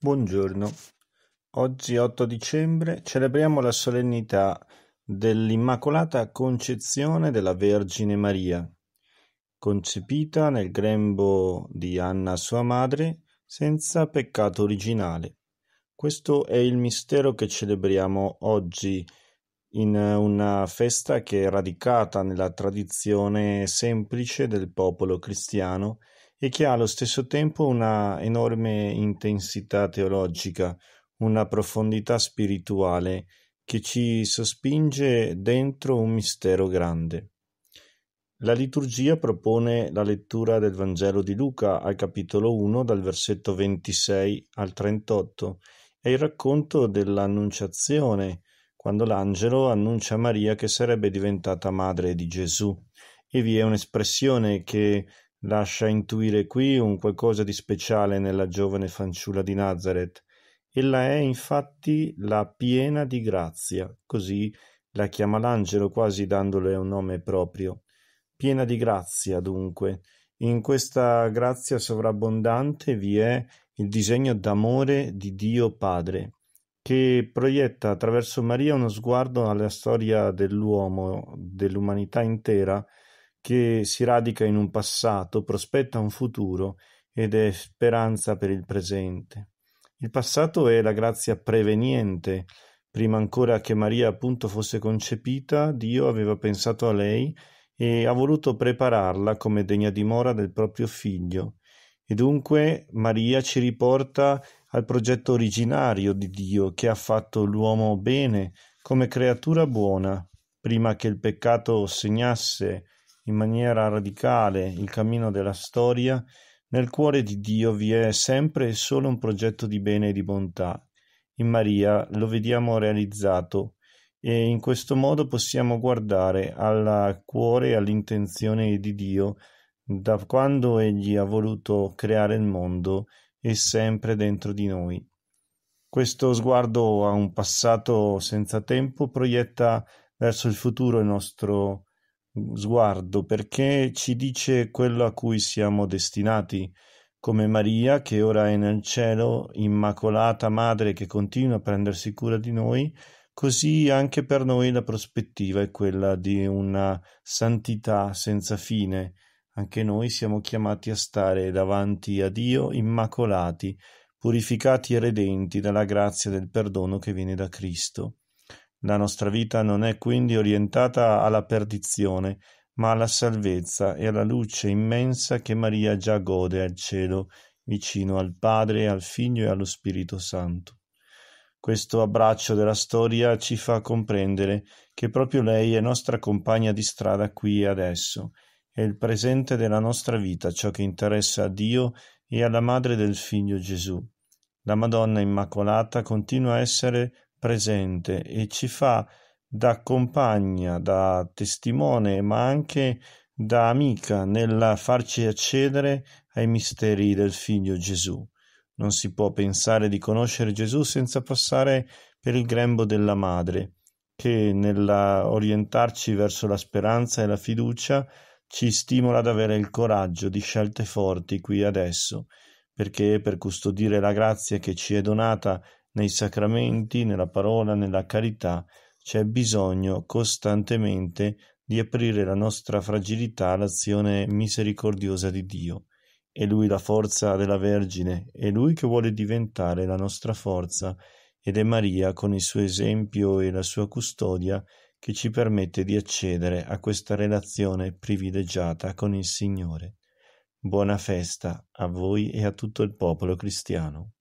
Buongiorno, oggi 8 dicembre celebriamo la solennità dell'Immacolata Concezione della Vergine Maria, concepita nel grembo di Anna sua madre senza peccato originale. Questo è il mistero che celebriamo oggi in una festa che è radicata nella tradizione semplice del popolo cristiano e che ha allo stesso tempo una enorme intensità teologica, una profondità spirituale che ci sospinge dentro un mistero grande. La liturgia propone la lettura del Vangelo di Luca al capitolo 1 dal versetto 26 al 38 e il racconto dell'annunciazione, quando l'angelo annuncia a Maria che sarebbe diventata madre di Gesù. E vi è un'espressione che Lascia intuire qui un qualcosa di speciale nella giovane fanciulla di Nazareth. Ella è infatti la piena di grazia, così la chiama l'angelo quasi dandole un nome proprio. Piena di grazia, dunque. In questa grazia sovrabbondante vi è il disegno d'amore di Dio Padre, che proietta attraverso Maria uno sguardo alla storia dell'uomo, dell'umanità intera, che si radica in un passato, prospetta un futuro ed è speranza per il presente. Il passato è la grazia preveniente. Prima ancora che Maria appunto fosse concepita, Dio aveva pensato a lei e ha voluto prepararla come degna dimora del proprio figlio. E dunque Maria ci riporta al progetto originario di Dio che ha fatto l'uomo bene come creatura buona, prima che il peccato segnasse in maniera radicale il cammino della storia, nel cuore di Dio vi è sempre e solo un progetto di bene e di bontà. In Maria lo vediamo realizzato e in questo modo possiamo guardare al cuore e all'intenzione di Dio da quando Egli ha voluto creare il mondo e sempre dentro di noi. Questo sguardo a un passato senza tempo proietta verso il futuro il nostro sguardo perché ci dice quello a cui siamo destinati, come Maria che ora è nel cielo, immacolata madre che continua a prendersi cura di noi, così anche per noi la prospettiva è quella di una santità senza fine. Anche noi siamo chiamati a stare davanti a Dio immacolati, purificati e redenti dalla grazia del perdono che viene da Cristo. La nostra vita non è quindi orientata alla perdizione, ma alla salvezza e alla luce immensa che Maria già gode al cielo, vicino al Padre, al Figlio e allo Spirito Santo. Questo abbraccio della storia ci fa comprendere che proprio lei è nostra compagna di strada qui e adesso, è il presente della nostra vita, ciò che interessa a Dio e alla Madre del Figlio Gesù. La Madonna Immacolata continua a essere presente e ci fa da compagna, da testimone, ma anche da amica nel farci accedere ai misteri del Figlio Gesù. Non si può pensare di conoscere Gesù senza passare per il grembo della Madre, che nell'orientarci verso la speranza e la fiducia ci stimola ad avere il coraggio di scelte forti qui adesso, perché per custodire la grazia che ci è donata nei sacramenti, nella parola, nella carità, c'è bisogno costantemente di aprire la nostra fragilità all'azione misericordiosa di Dio. È Lui la forza della Vergine, è Lui che vuole diventare la nostra forza ed è Maria con il suo esempio e la sua custodia che ci permette di accedere a questa relazione privilegiata con il Signore. Buona festa a voi e a tutto il popolo cristiano.